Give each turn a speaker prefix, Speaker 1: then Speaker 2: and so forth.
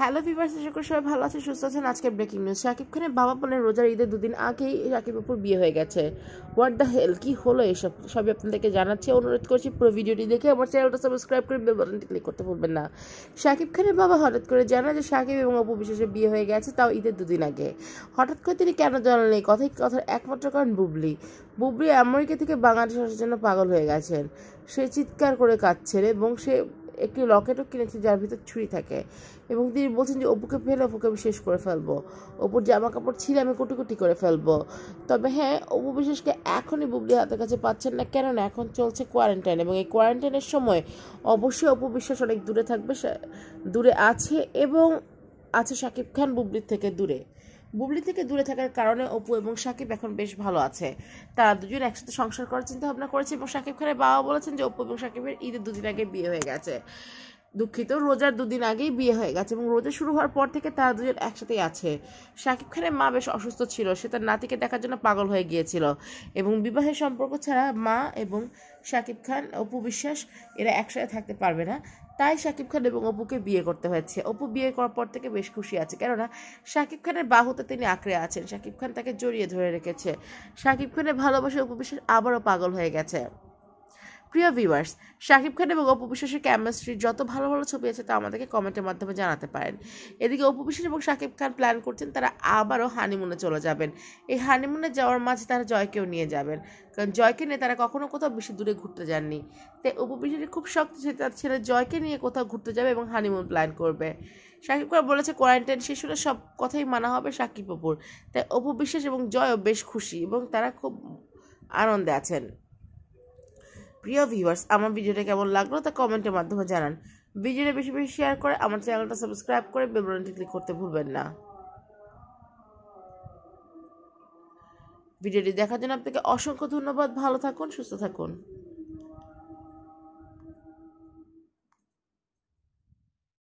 Speaker 1: hello viewers আশা করি সবাই ভালো আছে সুস্থ আছেন আজকের ব্রেকিং নিউজ শাকিব খানের বাবা বলেন রোজার ঈদের দুদিন আগেই শাকিব আপুর বিয়ে হয়ে গেছে হোয়াট দ্য হেল কি হলো এসব সবই আপনাদেরকে জানাচ্ছি অনুরোধ করছি পুরো ভিডিওটি দেখে আমার চ্যানেলটা সাবস্ক্রাইব করে বেল বাটনটি ক্লিক করতে ভুলবেন না সাকিব খানের বাবা হঠাৎ করে জানা যে সাকিব এবং অপু বিশ্বাসের বিয়ে হয়ে গেছে তাও ঈদের দুদিন আগে হঠাৎ করে তিনি কেন জানালেন এই কথাই কথার একমাত্র কারণ বুবলি বুবলি আমেরিকা থেকে বাংলাদেশ আসার জন্য পাগল হয়ে গেছেন সে চিৎকার করে কাঁদছেন এবং সে একটি লকেটও কিনেছেন যার ভিতর ছুরি থাকে এবং তিনি বলছেন যে অপুকে ফেলে অপুকে আমি শেষ করে ফেলবো অপুর জামা কাপড় ছিঁড়ে আমি কুটি করে ফেলবো তবে হ্যাঁ অপু বিশেষকে এখনই বুবলি হাতের কাছে পাচ্ছেন না কেননা এখন চলছে কোয়ারেন্টাইন এবং এই কোয়ারেন্টাইনের সময় অবশ্যই অপু বিশ্বাস অনেক দূরে থাকবে দূরে আছে এবং আছে শাকিব খান বুবলির থেকে দূরে বুবলি থেকে দূরে থাকার কারণে অপু এবং সাকিব এখন বেশ ভালো আছে তারা দুজন একসাথে সংসার করার চিন্তা ভাবনা করেছে এবং সাকিব খানের বাবা বলেছেন যে অপু এবং সাকিবের ঈদের দুদিন আগে বিয়ে হয়ে গেছে দুঃখিত রোজার দুদিন আগেই বিয়ে হয়ে গেছে এবং রোজা শুরু হওয়ার পর থেকে তারা দুজন একসাথেই আছে শাকিব খানের মা বেশ অসুস্থ ছিল সে তার নাতিকে দেখার জন্য পাগল হয়ে গিয়েছিল এবং বিবাহের সম্পর্ক ছাড়া মা এবং শাকিব খান অপু বিশ্বাস এরা একসাথে থাকতে পারবে না তাই শাকিব খান এবং অপুকে বিয়ে করতে হয়েছে অপু বিয়ে করার পর থেকে বেশ খুশি আছে কেননা শাকিব খানের বাহুতে তিনি আঁকড়ে আছেন শাকিব খান তাকে জড়িয়ে ধরে রেখেছে শাকিব খানের ভালোবাসা অপু বিশ্বাস আবারও পাগল হয়ে গেছে প্রিয় ভিউয়ার্স শাকিব খান এবং অপু বিশ্বাসের কেমিস্ট্রির যত ভালো ভালো ছবি আছে তা আমাদেরকে কমেন্টের মাধ্যমে জানাতে পারেন এদিকে অপু বিশ্বাস এবং শাকিব খান প্ল্যান করছেন তারা আবারও হানিমুনে চলে যাবেন এই হানিমুনে যাওয়ার মাঝে তারা জয়কেও নিয়ে যাবেন কারণ জয়কে নিয়ে তারা কখনো কোথাও বেশি দূরে ঘুরতে যাননি তাই অপু বিশ্বাসের খুব শক্ত তার ছেলে জয়কে নিয়ে কোথাও ঘুরতে যাবে এবং হানিমুন প্ল্যান করবে শাকিব খান বলেছে কোয়ারেন্টাইন শেষ হলে সব কথাই মানা হবে শাকিব অপুর তাই অপু বিশ্বাস এবং জয়ও বেশ খুশি এবং তারা খুব আনন্দে আছেন প্রিয় ভিউয়ার্স আমার ভিডিওটা কেমন লাগলো তা কমেন্টের মাধ্যমে জানান ভিডিওটা বেশি বেশি শেয়ার করে আমার চ্যানেলটা সাবস্ক্রাইব করে বেলবনটি ক্লিক করতে ভুলবেন না ভিডিওটি দেখার জন্য আপনাকে অসংখ্য ধন্যবাদ ভালো থাকুন সুস্থ থাকুন